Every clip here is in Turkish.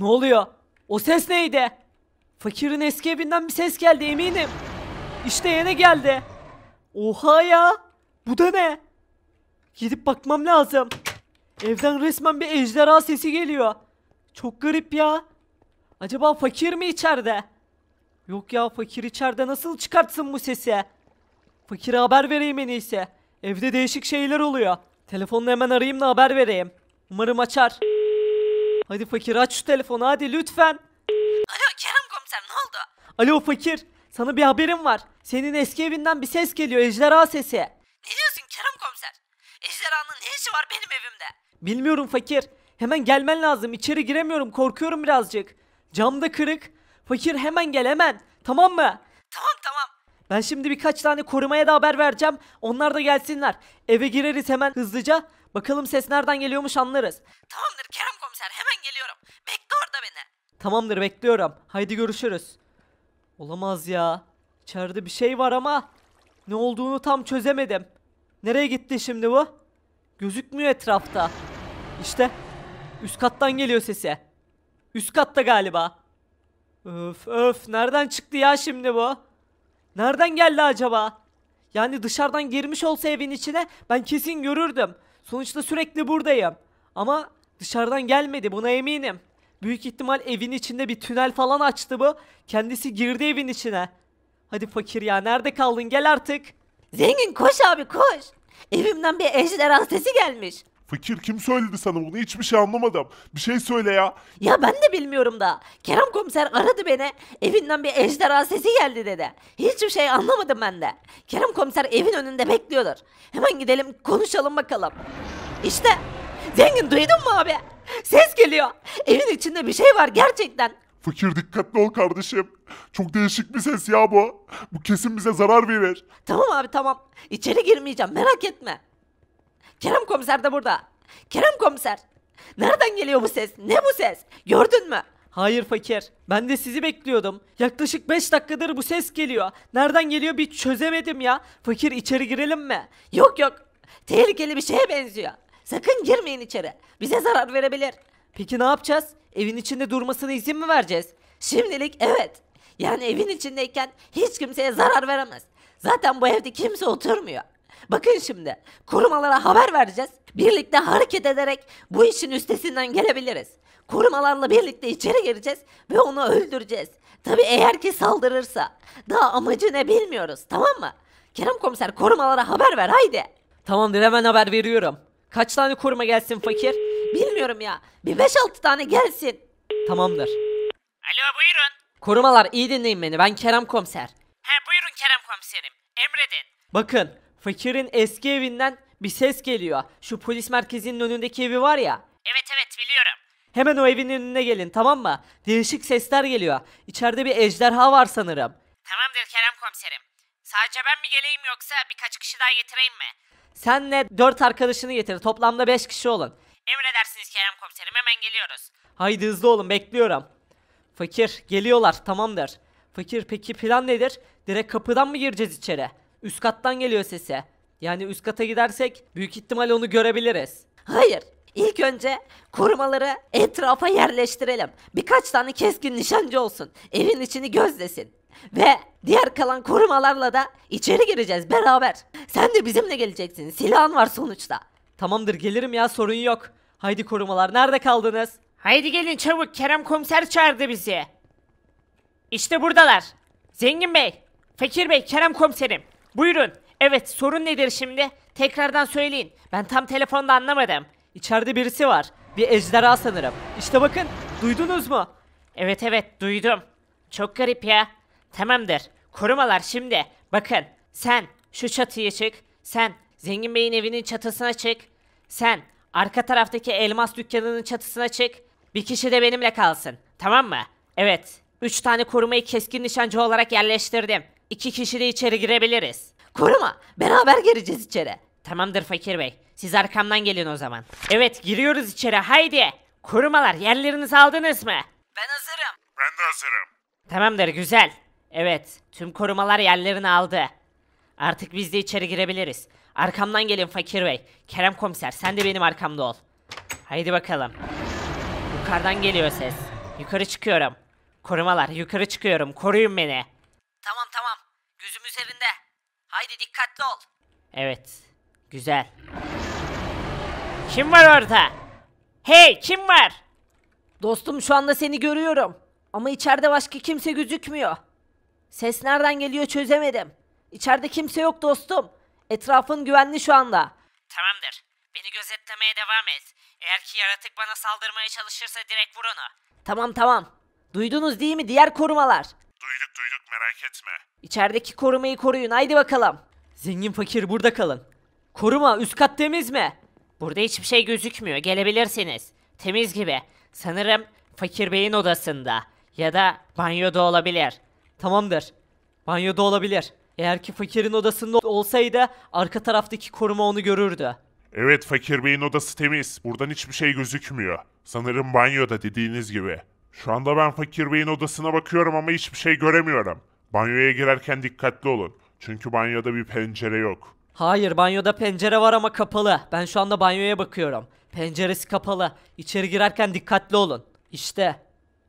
Ne oluyor? O ses neydi? Fakirin eski evinden bir ses geldi eminim. İşte yine geldi. Oha ya. Bu da ne? Gidip bakmam lazım. Evden resmen bir ejderha sesi geliyor. Çok garip ya. Acaba fakir mi içeride? Yok ya fakir içeride nasıl çıkartsın bu sesi? Fakire haber vereyim en iyisi. Evde değişik şeyler oluyor. Telefonla hemen arayayım da haber vereyim. Umarım açar. Hadi fakir aç şu telefonu hadi lütfen. Alo Kerem komiser ne oldu? Alo fakir sana bir haberim var. Senin eski evinden bir ses geliyor ejderha sesi. Ne diyorsun Kerem komiser? Ejderhanın ne işi var benim evimde? Bilmiyorum fakir. Hemen gelmen lazım içeri giremiyorum korkuyorum birazcık. Cam da kırık. Fakir hemen gel hemen tamam mı? Tamam tamam ben şimdi birkaç tane korumaya da haber vereceğim. Onlar da gelsinler. Eve gireriz hemen hızlıca. Bakalım ses nereden geliyormuş anlarız. Tamamdır Kerem komiser hemen geliyorum. Bekle orada beni. Tamamdır bekliyorum. Haydi görüşürüz. Olamaz ya. İçeride bir şey var ama ne olduğunu tam çözemedim. Nereye gitti şimdi bu? Gözükmüyor etrafta. İşte üst kattan geliyor sesi. Üst katta galiba. Öf öf nereden çıktı ya şimdi bu? Nereden geldi acaba? Yani dışarıdan girmiş olsa evin içine ben kesin görürdüm. Sonuçta sürekli buradayım. Ama dışarıdan gelmedi buna eminim. Büyük ihtimal evin içinde bir tünel falan açtı bu. Kendisi girdi evin içine. Hadi fakir ya nerede kaldın gel artık. Zengin koş abi koş. Evimden bir ejderha sesi gelmiş. Fakir kim söyledi sana bunu? Hiçbir şey anlamadım. Bir şey söyle ya. Ya ben de bilmiyorum da. Kerem komiser aradı beni. Evinden bir ejderha sesi geldi dedi. Hiçbir şey anlamadım ben de. Kerem komiser evin önünde bekliyordur. Hemen gidelim konuşalım bakalım. İşte zengin duydun mu abi? Ses geliyor. Evin içinde bir şey var gerçekten. Fakir dikkatli ol kardeşim. Çok değişik bir ses ya bu. Bu kesin bize zarar verir. Tamam abi tamam. İçeri girmeyeceğim merak etme. Kerem komiser de burada. Kerem komiser. Nereden geliyor bu ses? Ne bu ses? Gördün mü? Hayır fakir. Ben de sizi bekliyordum. Yaklaşık 5 dakikadır bu ses geliyor. Nereden geliyor bir çözemedim ya. Fakir içeri girelim mi? Yok yok. Tehlikeli bir şeye benziyor. Sakın girmeyin içeri. Bize zarar verebilir. Peki ne yapacağız? Evin içinde durmasına izin mi vereceğiz? Şimdilik evet. Yani evin içindeyken hiç kimseye zarar veremez. Zaten bu evde kimse oturmuyor. Bakın şimdi korumalara haber vereceğiz. Birlikte hareket ederek bu işin üstesinden gelebiliriz. Korumalarla birlikte içeri gireceğiz ve onu öldüreceğiz. Tabi eğer ki saldırırsa. Daha amacı ne bilmiyoruz tamam mı? Kerem komiser korumalara haber ver haydi. Tamamdır hemen haber veriyorum. Kaç tane koruma gelsin fakir? Bilmiyorum ya. Bir 5-6 tane gelsin. Tamamdır. Alo buyurun. Korumalar iyi dinleyin beni ben Kerem komiser. He buyurun Kerem komiserim. Emredin. Bakın Fakirin eski evinden bir ses geliyor. Şu polis merkezinin önündeki evi var ya. Evet evet biliyorum. Hemen o evin önüne gelin tamam mı? Değişik sesler geliyor. İçeride bir ejderha var sanırım. Tamamdır Kerem komiserim. Sadece ben mi geleyim yoksa birkaç kişi daha getireyim mi? Senle dört arkadaşını getir. Toplamda beş kişi olun. Emredersiniz Kerem komiserim hemen geliyoruz. Haydi hızlı olun bekliyorum. Fakir geliyorlar tamamdır. Fakir peki plan nedir? Direkt kapıdan mı gireceğiz içeri? Üst kattan geliyor sesi. Yani üst kata gidersek büyük ihtimal onu görebiliriz. Hayır. İlk önce korumaları etrafa yerleştirelim. Birkaç tane keskin nişancı olsun. Evin içini gözlesin. Ve diğer kalan korumalarla da içeri gireceğiz beraber. Sen de bizimle geleceksin. Silahın var sonuçta. Tamamdır gelirim ya sorun yok. Haydi korumalar nerede kaldınız? Haydi gelin çabuk Kerem komiser çağırdı bizi. İşte buradalar. Zengin bey, fakir bey, Kerem komiserim. Buyurun. Evet sorun nedir şimdi? Tekrardan söyleyin. Ben tam telefonda anlamadım. İçeride birisi var. Bir ejderha sanırım. İşte bakın. Duydunuz mu? Evet evet duydum. Çok garip ya. Tamamdır. Korumalar şimdi. Bakın. Sen şu çatıya çık. Sen Zengin Bey'in evinin çatısına çık. Sen arka taraftaki elmas dükkanının çatısına çık. Bir kişi de benimle kalsın. Tamam mı? Evet. Üç tane korumayı keskin nişancı olarak yerleştirdim. İki kişi de içeri girebiliriz. Koruma beraber gireceğiz içeri. Tamamdır fakir bey. Siz arkamdan gelin o zaman. Evet giriyoruz içeri haydi. Korumalar yerlerinizi aldınız mı? Ben hazırım. Ben de hazırım. Tamamdır güzel. Evet tüm korumalar yerlerini aldı. Artık biz de içeri girebiliriz. Arkamdan gelin fakir bey. Kerem komiser sen de benim arkamda ol. Haydi bakalım. Yukarıdan geliyor ses. Yukarı çıkıyorum. Korumalar yukarı çıkıyorum koruyun beni serinde. Haydi dikkatli ol. Evet. Güzel. Kim var orada? Hey kim var? Dostum şu anda seni görüyorum. Ama içeride başka kimse gözükmüyor. Ses nereden geliyor çözemedim. İçeride kimse yok dostum. Etrafın güvenli şu anda. Tamamdır. Beni gözetlemeye devam et. Eğer ki yaratık bana saldırmaya çalışırsa direkt vur onu. Tamam tamam. Duydunuz değil mi diğer korumalar? Duyduk duyduk merak etme. İçerideki korumayı koruyun haydi bakalım. Zengin fakir burada kalın. Koruma üst kat temiz mi? Burada hiçbir şey gözükmüyor gelebilirsiniz. Temiz gibi. Sanırım fakir beyin odasında ya da banyoda olabilir. Tamamdır. Banyoda olabilir. Eğer ki fakirin odasında olsaydı arka taraftaki koruma onu görürdü. Evet fakir beyin odası temiz. Buradan hiçbir şey gözükmüyor. Sanırım banyoda dediğiniz gibi. Şu anda ben Fakir Bey'in odasına bakıyorum ama hiçbir şey göremiyorum. Banyoya girerken dikkatli olun. Çünkü banyoda bir pencere yok. Hayır banyoda pencere var ama kapalı. Ben şu anda banyoya bakıyorum. Penceresi kapalı. İçeri girerken dikkatli olun. İşte.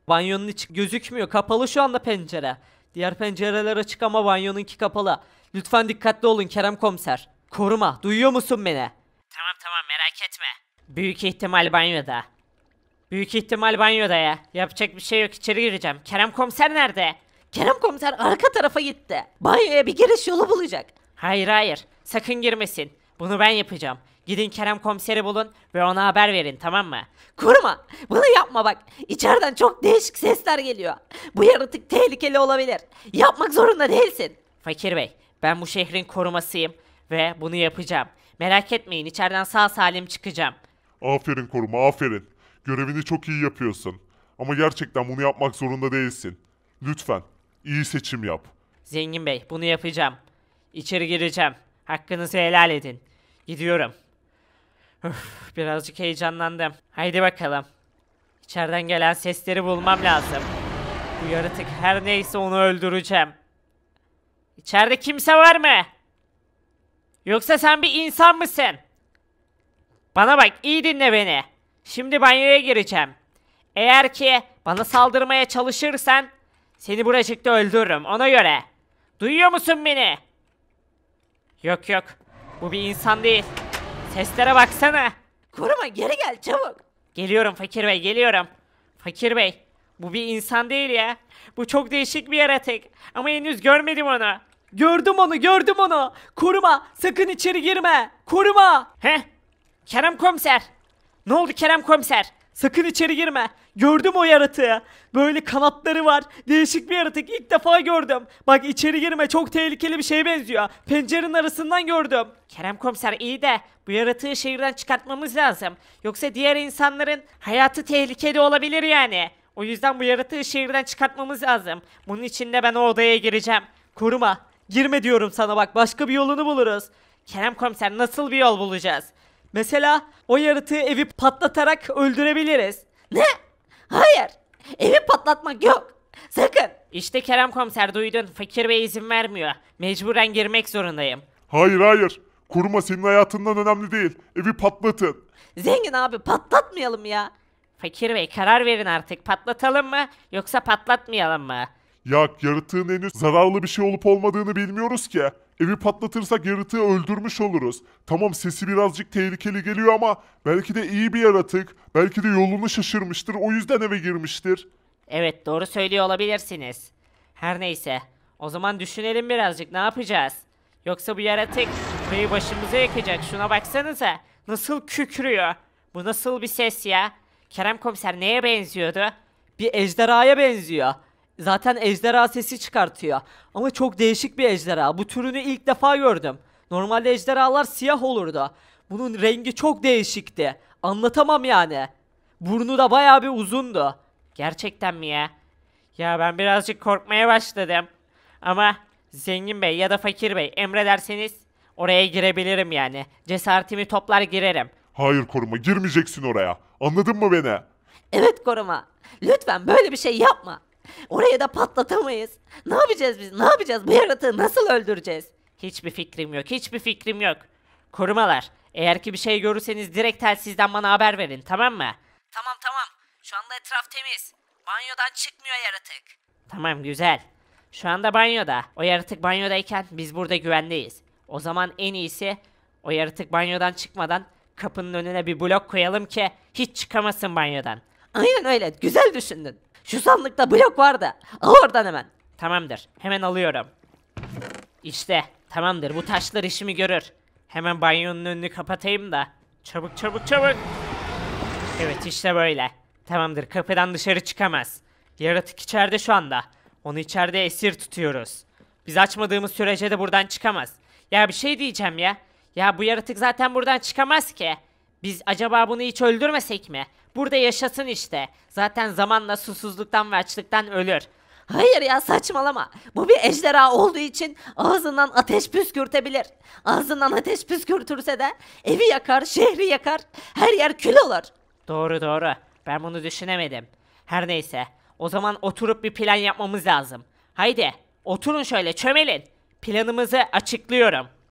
Banyonun içi gözükmüyor. Kapalı şu anda pencere. Diğer pencereler açık ama banyonunki kapalı. Lütfen dikkatli olun Kerem komiser. Koruma. Duyuyor musun beni? Tamam tamam merak etme. Büyük ihtimal banyoda. Büyük ihtimal banyoda ya. Yapacak bir şey yok içeri gireceğim. Kerem komiser nerede? Kerem komiser arka tarafa gitti. Banyoya bir giriş yolu bulacak. Hayır hayır sakın girmesin. Bunu ben yapacağım. Gidin Kerem komiseri bulun ve ona haber verin tamam mı? Kurma bunu yapma bak. İçeriden çok değişik sesler geliyor. Bu yaratık tehlikeli olabilir. Yapmak zorunda değilsin. Fakir bey ben bu şehrin korumasıyım ve bunu yapacağım. Merak etmeyin içeriden sağ salim çıkacağım. Aferin koruma aferin. Görevini çok iyi yapıyorsun. Ama gerçekten bunu yapmak zorunda değilsin. Lütfen iyi seçim yap. Zengin Bey bunu yapacağım. İçeri gireceğim. Hakkınızı helal edin. Gidiyorum. Üf, birazcık heyecanlandım. Haydi bakalım. İçeriden gelen sesleri bulmam lazım. Bu yaratık her neyse onu öldüreceğim. İçeride kimse var mı? Yoksa sen bir insan mısın? Bana bak iyi dinle beni. Şimdi banyoya gireceğim. Eğer ki bana saldırmaya çalışırsan seni buracıkta öldürürüm ona göre. Duyuyor musun beni? Yok yok. Bu bir insan değil. Seslere baksana. Koruma geri gel çabuk. Geliyorum Fakir Bey geliyorum. Fakir Bey bu bir insan değil ya. Bu çok değişik bir yaratık. Ama henüz görmedim onu. Gördüm onu gördüm onu. Koruma sakın içeri girme. Koruma. Heh. Kerem komiser ne oldu Kerem komiser? Sakın içeri girme. Gördüm o yaratığı. Böyle kanatları var. Değişik bir yaratık. İlk defa gördüm. Bak içeri girme. Çok tehlikeli bir şeye benziyor. Pencerenin arasından gördüm. Kerem komiser iyi de bu yaratığı şehirden çıkartmamız lazım. Yoksa diğer insanların hayatı tehlikeli olabilir yani. O yüzden bu yaratığı şehirden çıkartmamız lazım. Bunun için de ben o odaya gireceğim. Koruma. Girme diyorum sana bak. Başka bir yolunu buluruz. Kerem komiser nasıl bir yol bulacağız? Mesela o yaratığı evi patlatarak öldürebiliriz. Ne? Hayır. Evi patlatmak yok. Sakın. İşte Kerem komiser duydun. Fakir bey izin vermiyor. Mecburen girmek zorundayım. Hayır hayır. Kurma senin hayatından önemli değil. Evi patlatın. Zengin abi patlatmayalım ya. Fakir bey karar verin artık. Patlatalım mı yoksa patlatmayalım mı? Ya yaratığın henüz zararlı bir şey olup olmadığını bilmiyoruz ki. Evi patlatırsak yaratığı öldürmüş oluruz. Tamam sesi birazcık tehlikeli geliyor ama belki de iyi bir yaratık. Belki de yolunu şaşırmıştır o yüzden eve girmiştir. Evet doğru söylüyor olabilirsiniz. Her neyse o zaman düşünelim birazcık ne yapacağız? Yoksa bu yaratık burayı başımıza yakacak şuna baksanıza. Nasıl kükrüyor? Bu nasıl bir ses ya? Kerem komiser neye benziyordu? Bir ejderhaya benziyor. Zaten ejderha sesi çıkartıyor. Ama çok değişik bir ejderha. Bu türünü ilk defa gördüm. Normalde ejderhalar siyah olurdu. Bunun rengi çok değişikti. Anlatamam yani. Burnu da bayağı bir uzundu. Gerçekten mi ya? Ya ben birazcık korkmaya başladım. Ama zengin bey ya da fakir bey emrederseniz oraya girebilirim yani. Cesaretimi toplar girerim. Hayır koruma girmeyeceksin oraya. Anladın mı beni? Evet koruma. Lütfen böyle bir şey yapma. Oraya da patlatamayız. Ne yapacağız biz? Ne yapacağız? Bu yaratığı nasıl öldüreceğiz? Hiçbir fikrim yok. Hiçbir fikrim yok. Korumalar. Eğer ki bir şey görürseniz direkt telsizden bana haber verin tamam mı? Tamam tamam. Şu anda etraf temiz. Banyodan çıkmıyor yaratık. Tamam güzel. Şu anda banyoda. O yaratık banyodayken biz burada güvendeyiz. O zaman en iyisi o yaratık banyodan çıkmadan kapının önüne bir blok koyalım ki hiç çıkamasın banyodan. Aynen öyle. Güzel düşündün. Şu sandıkta blok vardı. Al oradan hemen. Tamamdır. Hemen alıyorum. İşte tamamdır bu taşlar işimi görür. Hemen banyonun önünü kapatayım da. Çabuk çabuk çabuk. Evet işte böyle. Tamamdır kapıdan dışarı çıkamaz. Yaratık içeride şu anda. Onu içeride esir tutuyoruz. Biz açmadığımız sürece de buradan çıkamaz. Ya bir şey diyeceğim ya. Ya bu yaratık zaten buradan çıkamaz ki. Biz acaba bunu hiç öldürmesek mi? Burada yaşasın işte. Zaten zamanla susuzluktan ve açlıktan ölür. Hayır ya saçmalama. Bu bir ejderha olduğu için ağzından ateş püskürtebilir. Ağzından ateş püskürtürse de evi yakar, şehri yakar, her yer kül olur. Doğru doğru. Ben bunu düşünemedim. Her neyse. O zaman oturup bir plan yapmamız lazım. Haydi oturun şöyle çömelin. Planımızı açıklıyorum.